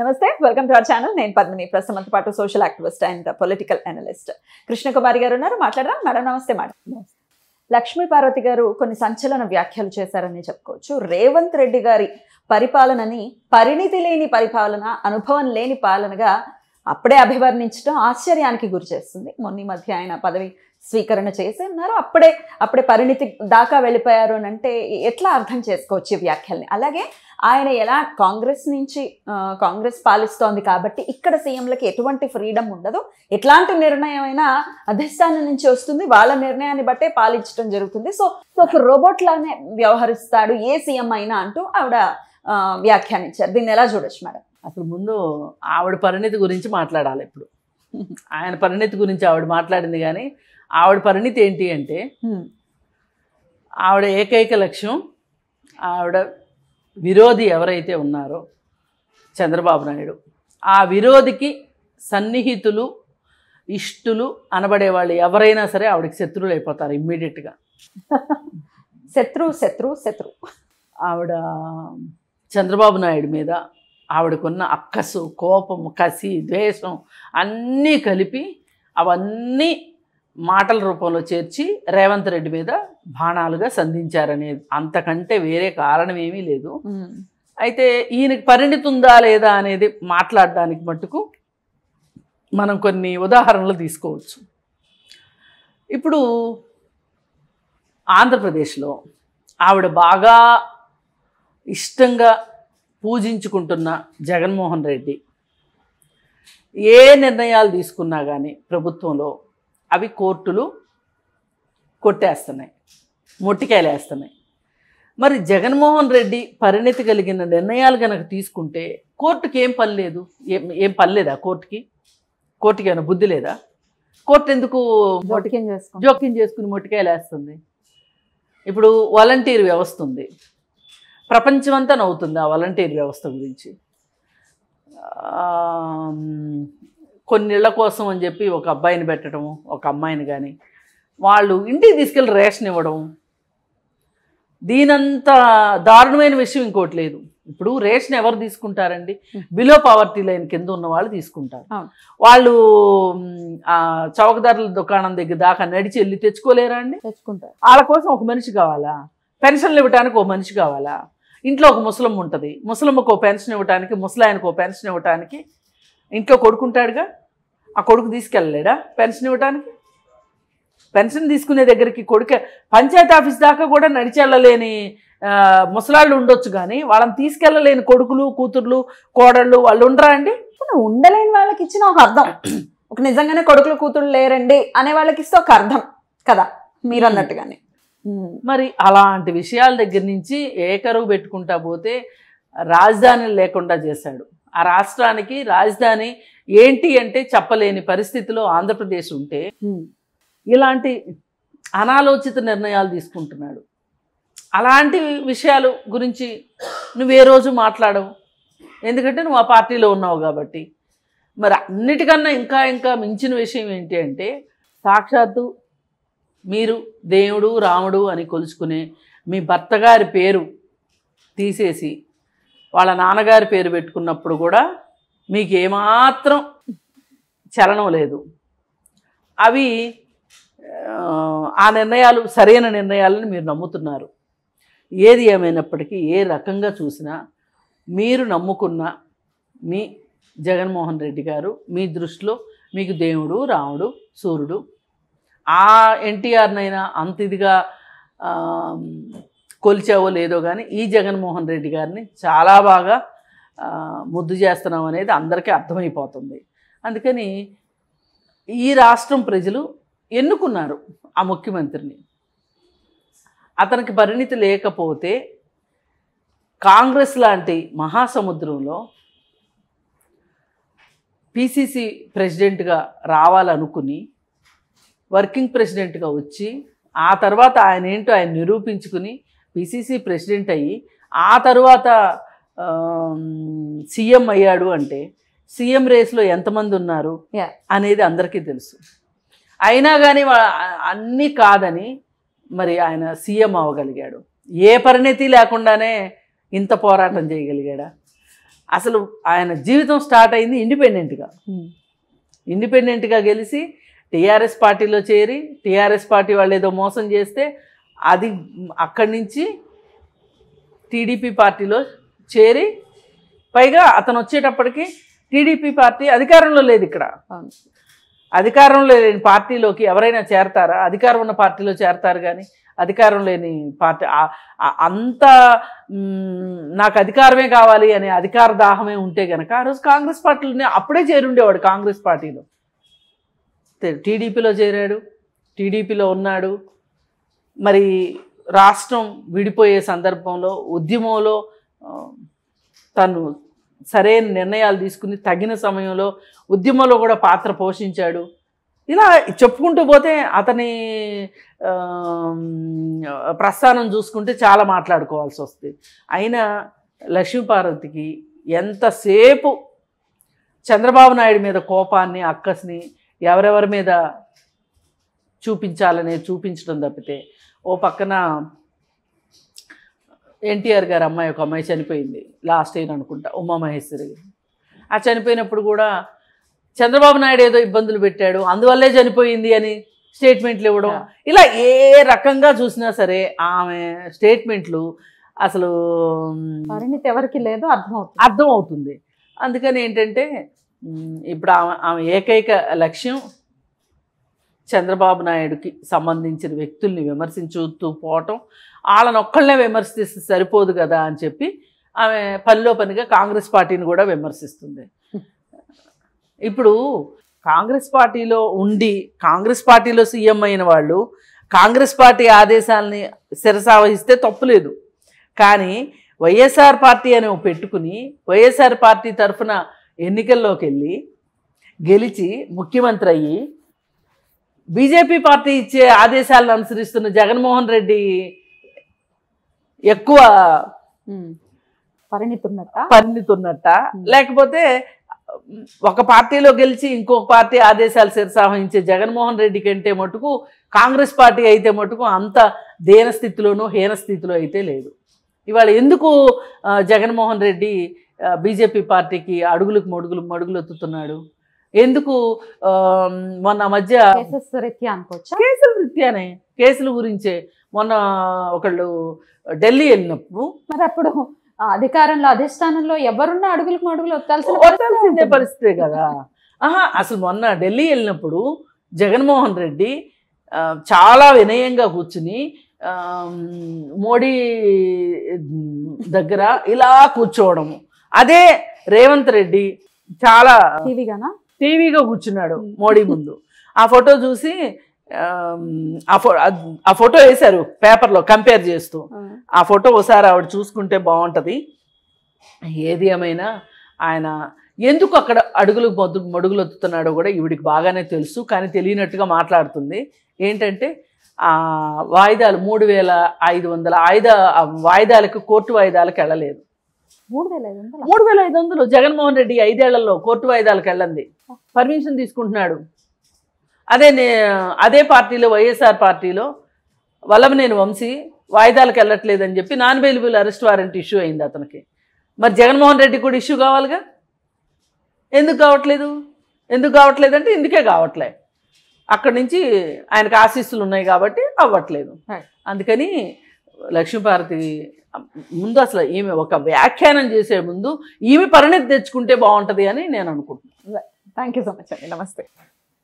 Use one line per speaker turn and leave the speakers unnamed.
నమస్తే welcome to our channel నేను పద్మిని ప్రస్తుతం పాటు social activist and political analyst Krishnakumari గారు ఉన్నారు మాట్లాడరా మేడం నమస్తే మేడం లక్ష్మీ పార్వతి గారు కొన్ని సంచలన వ్యాఖ్యలు చేశారని చెప్పుకోవచ్చు రేవంత్ రెడ్డి గారి పరిపాలనని పరిణితి లేని పరిపాలన అనుభవం లేని పాలనగా అప్పుడే అభివర్ణించడం ఆశ్చర్యానికి గురి చేస్తుంది మొన్న మధ్య ఆయన పదవి స్వీకరణ చేసి ఉన్నారు అప్పుడే అప్పుడే పరిణితి దాకా వెళ్ళిపోయారు అని అంటే ఎట్లా అర్థం చేసుకోవచ్చు ఈ వ్యాఖ్యల్ని అలాగే ఆయన ఎలా కాంగ్రెస్ నుంచి కాంగ్రెస్ పాలిస్తోంది కాబట్టి ఇక్కడ సీఎంలకి ఎటువంటి ఫ్రీడమ్ ఉండదు ఎట్లాంటి నిర్ణయం అయినా అధిష్టానం నుంచి వస్తుంది వాళ్ళ నిర్ణయాన్ని బట్టే పాలించడం జరుగుతుంది సో ఒక రోబోట్ లానే వ్యవహరిస్తాడు ఏ సీఎం అయినా అంటూ ఆవిడ వ్యాఖ్యానించారు దీన్ని ఎలా చూడొచ్చు మేడం అసలు ముందు ఆవిడ పరిణితి గురించి మాట్లాడాలి ఇప్పుడు ఆయన పరిణితి గురించి ఆవిడ మాట్లాడింది కానీ ఆవిడ పరిణితి ఏంటి అంటే ఆవిడ ఏకైక లక్ష్యం ఆవిడ విరోధి ఎవరైతే ఉన్నారో చంద్రబాబు నాయుడు ఆ విరోధికి సన్నిహితులు ఇష్టులు అనబడే వాళ్ళు ఎవరైనా సరే ఆవిడకి శత్రువులు అయిపోతారు ఇమ్మీడియట్గా శత్రువు శత్రువు శత్రువు ఆవిడ చంద్రబాబు నాయుడు మీద ఆవిడకున్న అక్కసు కోపం కసి ద్వేషం అన్నీ కలిపి అవన్నీ మాటల రూపంలో చేర్చి రేవంత్ రెడ్డి మీద బాణాలుగా సంధించారనే అంతకంటే వేరే కారణం ఏమీ లేదు అయితే ఈయనకి పరిణితి ఉందా లేదా అనేది మాట్లాడడానికి మట్టుకు మనం కొన్ని ఉదాహరణలు తీసుకోవచ్చు ఇప్పుడు ఆంధ్రప్రదేశ్లో ఆవిడ బాగా ఇష్టంగా పూజించుకుంటున్న జగన్మోహన్ రెడ్డి ఏ నిర్ణయాలు తీసుకున్నా కానీ ప్రభుత్వంలో అవి కోర్టులు కొట్టేస్తున్నాయి మొట్టికాయలేస్తున్నాయి మరి జగన్మోహన్ రెడ్డి పరిణితి కలిగిన నిర్ణయాలు కనుక తీసుకుంటే కోర్టుకి ఏం పని లేదు ఏం ఏం పని లేదా కోర్టుకి కోర్టుకి ఏమైనా బుద్ధి లేదా కోర్టు ఎందుకు జోక్యం చేసుకుని జోక్యం చేసుకుని మొట్టికాయలేస్తుంది ఇప్పుడు వాలంటీర్ వ్యవస్థ ఉంది ప్రపంచమంతా నవ్వుతుంది ఆ వాలంటీర్ వ్యవస్థ గురించి నెలల కోసం అని చెప్పి ఒక అబ్బాయిని పెట్టడం ఒక అమ్మాయిని కానీ వాళ్ళు ఇంటికి తీసుకెళ్ళి రేషన్ ఇవ్వడం దీనంత దారుణమైన విషయం ఇంకోటి లేదు ఇప్పుడు రేషన్ ఎవరు తీసుకుంటారండి బిలో పవర్టీ లైన్ కింద ఉన్న వాళ్ళు తీసుకుంటారు వాళ్ళు చౌకదారుల దుకాణం దగ్గర దాకా నడిచి వెళ్ళి తెచ్చుకోలేరా అండి తెచ్చుకుంటారు వాళ్ళ కోసం ఒక మనిషి కావాలా పెన్షన్లు ఇవ్వడానికి ఒక మనిషి కావాలా ఇంట్లో ఒక ముసలమ్మ ఉంటుంది ముసలమ్మకు ఒక పెన్షన్ ఇవ్వడానికి ముసలాయనకు ఒక పెన్షన్ ఇవ్వడానికి ఇంట్లో కొడుకుంటాడుగా ఆ కొడుకు తీసుకెళ్ళలేడా పెన్షన్ ఇవ్వడానికి పెన్షన్ తీసుకునే దగ్గరికి కొడుకే పంచాయతీ ఆఫీస్ దాకా కూడా నడిచెళ్ళలేని ముసలాళ్ళు ఉండొచ్చు కానీ వాళ్ళని తీసుకెళ్ళలేని కొడుకులు కూతుర్లు కోడళ్ళు వాళ్ళు ఉండరా అండి ఉండలేని వాళ్ళకి ఇచ్చిన ఒక అర్థం ఒక నిజంగానే కొడుకులు కూతురు లేరండి అనే వాళ్ళకి ఇస్తే ఒక అర్థం కదా మీరు అన్నట్టుగానే మరి అలాంటి విషయాల దగ్గర నుంచి ఏకరువు పెట్టుకుంటా పోతే రాజధానులు లేకుండా చేశాడు ఆ రాష్ట్రానికి రాజధాని ఏంటి అంటే చెప్పలేని పరిస్థితిలో ఆంధ్రప్రదేశ్ ఉంటే ఇలాంటి అనాలోచిత నిర్ణయాలు తీసుకుంటున్నాడు అలాంటి విషయాలు గురించి నువ్వే రోజు మాట్లాడవు ఎందుకంటే నువ్వు ఆ పార్టీలో ఉన్నావు కాబట్టి మరి అన్నిటికన్నా ఇంకా ఇంకా మించిన విషయం ఏంటి అంటే సాక్షాత్తు మీరు దేవుడు రాముడు అని కొలుచుకునే మీ భర్త గారి పేరు తీసేసి వాళ్ళ నాన్నగారి పేరు పెట్టుకున్నప్పుడు కూడా మీకు ఏమాత్రం చలనం లేదు అవి ఆ నిర్ణయాలు సరైన నిర్ణయాలని మీరు నమ్ముతున్నారు ఏది ఏమైనప్పటికీ ఏ రకంగా చూసినా మీరు నమ్ముకున్న మీ జగన్మోహన్ రెడ్డి గారు మీ దృష్టిలో మీకు దేవుడు రాముడు సూర్యుడు ఆ ఎన్టీఆర్నైనా అంత ఇదిగా కొలిచావో లేదో కానీ ఈ జగన్మోహన్ రెడ్డి గారిని చాలా బాగా ముద్దు చేస్తున్నాం అనేది అందరికీ అర్థమైపోతుంది అందుకని ఈ రాష్ట్రం ప్రజలు ఎన్నుకున్నారు ఆ ముఖ్యమంత్రిని అతనికి పరిణితి లేకపోతే కాంగ్రెస్ లాంటి మహాసముద్రంలో పిసిసి ప్రెసిడెంట్గా రావాలనుకుని వర్కింగ్ ప్రెసిడెంట్గా వచ్చి ఆ తర్వాత ఆయన ఏంటో ఆయన నిరూపించుకుని పిసిసి ప్రెసిడెంట్ అయ్యి ఆ తర్వాత సీఎం అయ్యాడు అంటే సీఎం రేస్లో ఎంతమంది ఉన్నారు అనేది అందరికీ తెలుసు అయినా కానీ అన్నీ కాదని మరి ఆయన సీఎం అవ్వగలిగాడు ఏ పరిణితి లేకుండానే ఇంత పోరాటం చేయగలిగాడా అసలు ఆయన జీవితం స్టార్ట్ అయింది ఇండిపెండెంట్గా hmm. ఇండిపెండెంట్గా గెలిచి టీఆర్ఎస్ పార్టీలో చేరి టీఆర్ఎస్ పార్టీ వాళ్ళు ఏదో మోసం చేస్తే అది అక్కడి నుంచి టీడీపీ పార్టీలో చేరి పైగా అతను వచ్చేటప్పటికి టీడీపీ పార్టీ అధికారంలో లేదు ఇక్కడ అధికారంలో లేని పార్టీలోకి ఎవరైనా చేరతారా అధికారం ఉన్న పార్టీలో చేరతారు కానీ అధికారం లేని పార్టీ అంత నాకు అధికారమే కావాలి అనే అధికార దాహమే ఉంటే గనక ఆ రోజు కాంగ్రెస్ పార్టీలోనే అప్పుడే చేరుండేవాడు కాంగ్రెస్ పార్టీలో టీడీపీలో చేరాడు టీడీపీలో ఉన్నాడు మరి రాష్ట్రం విడిపోయే సందర్భంలో ఉద్యమంలో తను సరైన నిర్ణయాలు తీసుకుని తగిన సమయంలో ఉద్యమంలో కూడా పాత్ర పోషించాడు ఇలా చెప్పుకుంటూ పోతే అతని ప్రస్థానం చూసుకుంటే చాలా మాట్లాడుకోవాల్సి వస్తుంది అయినా లక్ష్మీపార్వతికి ఎంతసేపు చంద్రబాబు నాయుడు మీద కోపాన్ని అక్కస్ని ఎవరెవరి మీద చూపించాలనే చూపించడం తప్పితే ఓ పక్కన ఎన్టీఆర్ గారు అమ్మాయి ఒక అమ్మాయి చనిపోయింది లాస్ట్ ఇయర్ అనుకుంటా మహేశ్వరి ఆ చనిపోయినప్పుడు కూడా చంద్రబాబు నాయుడు ఏదో ఇబ్బందులు పెట్టాడు అందువల్లే చనిపోయింది అని స్టేట్మెంట్లు ఇవ్వడం ఇలా ఏ రకంగా చూసినా సరే ఆమె స్టేట్మెంట్లు అసలు పరిణితి ఎవరికి లేదో అర్థమవుతుంది అర్థమవుతుంది అందుకని ఏంటంటే ఇప్పుడు ఆమె ఆమె ఏకైక లక్ష్యం చంద్రబాబు నాయుడుకి సంబంధించిన వ్యక్తుల్ని విమర్శించుతూ పోవటం వాళ్ళని ఒక్కళ్ళనే విమర్శిస్తే సరిపోదు కదా అని చెప్పి ఆమె పనిలో పనిగా కాంగ్రెస్ పార్టీని కూడా విమర్శిస్తుంది ఇప్పుడు కాంగ్రెస్ పార్టీలో ఉండి కాంగ్రెస్ పార్టీలో సీఎం అయిన వాళ్ళు కాంగ్రెస్ పార్టీ ఆదేశాలని శిరసావహిస్తే తప్పులేదు కానీ వైఎస్ఆర్ పార్టీ అని పెట్టుకుని వైఎస్ఆర్ పార్టీ తరఫున ఎన్నికల్లోకి వెళ్ళి గెలిచి ముఖ్యమంత్రి అయ్యి బీజేపీ పార్టీ ఇచ్చే ఆదేశాలను అనుసరిస్తున్న జగన్మోహన్ రెడ్డి ఎక్కువ పరిణితున్నట్ట పరిణితున్నట్ట లేకపోతే ఒక పార్టీలో గెలిచి ఇంకొక పార్టీ ఆదేశాలు శిరసాహించే జగన్మోహన్ రెడ్డి కంటే మటుకు కాంగ్రెస్ పార్టీ అయితే మటుకు అంత దేనస్థితిలోనూ హీనస్థితిలో అయితే లేదు ఇవాళ ఎందుకు జగన్మోహన్ రెడ్డి బీజేపీ పార్టీకి అడుగులకు మడుగులు ఎత్తుతున్నాడు ఎందుకు మొన్న మధ్య అనుకోవచ్చు కేసుల రీత్యానే కేసుల గురించే మొన్న ఒకళ్ళు ఢిల్లీ వెళ్ళినప్పుడు మరి అప్పుడు అధికారంలో అధిష్టానంలో ఎవరున్నా అడుగులకు అడుగులు వత్తాల్సిన పరిస్థితే కదా ఆహా అసలు మొన్న ఢిల్లీ వెళ్ళినప్పుడు జగన్మోహన్ రెడ్డి చాలా వినయంగా కూర్చుని మోడీ దగ్గర ఇలా కూర్చోవడము అదే రేవంత్ రెడ్డి చాలా టీవీగానా టీవీగా కూర్చున్నాడు మోడీ ముందు ఆ ఫోటో చూసి ఆ ఫోటో వేశారు పేపర్లో కంపేర్ చేస్తూ ఆ ఫోటో ఒకసారి ఆవిడ చూసుకుంటే బాగుంటుంది ఏది ఏమైనా ఆయన ఎందుకు అక్కడ అడుగులు మొద్దు మడుగులు ఒత్తుతున్నాడో కూడా ఈవిడికి బాగానే తెలుసు కానీ తెలియనట్టుగా మాట్లాడుతుంది ఏంటంటే వాయిదాలు మూడు వేల ఐదు వందల ఆయుధ వాయిదాలకు కోర్టు వాయిదాలకు వెళ్ళలేదు మూడు వేల ఐదు వందలు జగన్మోహన్ రెడ్డి ఐదేళ్లలో కోర్టు వాయిదాలకు వెళ్ళండి పర్మిషన్ తీసుకుంటున్నాడు అదే అదే పార్టీలో వైఎస్ఆర్ పార్టీలో వల్లభనేని వంశీ వాయిదాలకు వెళ్ళట్లేదని చెప్పి non bailable arrest warrant issue అయింది అతనికి మరి జగన్మోహన్ రెడ్డి కూడా ఇష్యూ కావాలిగా ఎందుకు కావట్లేదు ఎందుకు కావట్లేదంటే ఇందుకే కావట్లే అక్కడి నుంచి ఆయనకు ఆశీస్సులు ఉన్నాయి కాబట్టి అవ్వట్లేదు అందుకని లక్ష్మీపార్వతి ముందు అసలు ఈమె ఒక వ్యాఖ్యానం చేసే ముందు ఈమె పరిణితి తెచ్చుకుంటే బాగుంటుంది అని నేను అనుకుంటున్నాను థ్యాంక్ యూ సో మచ్ అండి నమస్తే